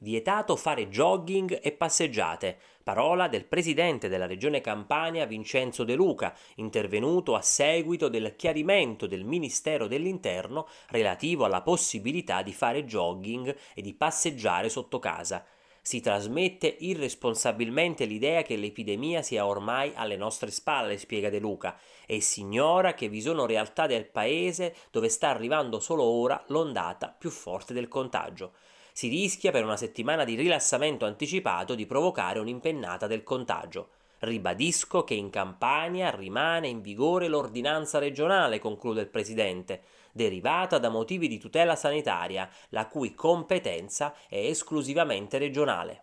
Vietato fare jogging e passeggiate. Parola del presidente della regione Campania Vincenzo De Luca, intervenuto a seguito del chiarimento del Ministero dell'Interno relativo alla possibilità di fare jogging e di passeggiare sotto casa. Si trasmette irresponsabilmente l'idea che l'epidemia sia ormai alle nostre spalle, spiega De Luca, e si ignora che vi sono realtà del paese dove sta arrivando solo ora l'ondata più forte del contagio si rischia per una settimana di rilassamento anticipato di provocare un'impennata del contagio. Ribadisco che in Campania rimane in vigore l'ordinanza regionale, conclude il Presidente, derivata da motivi di tutela sanitaria, la cui competenza è esclusivamente regionale.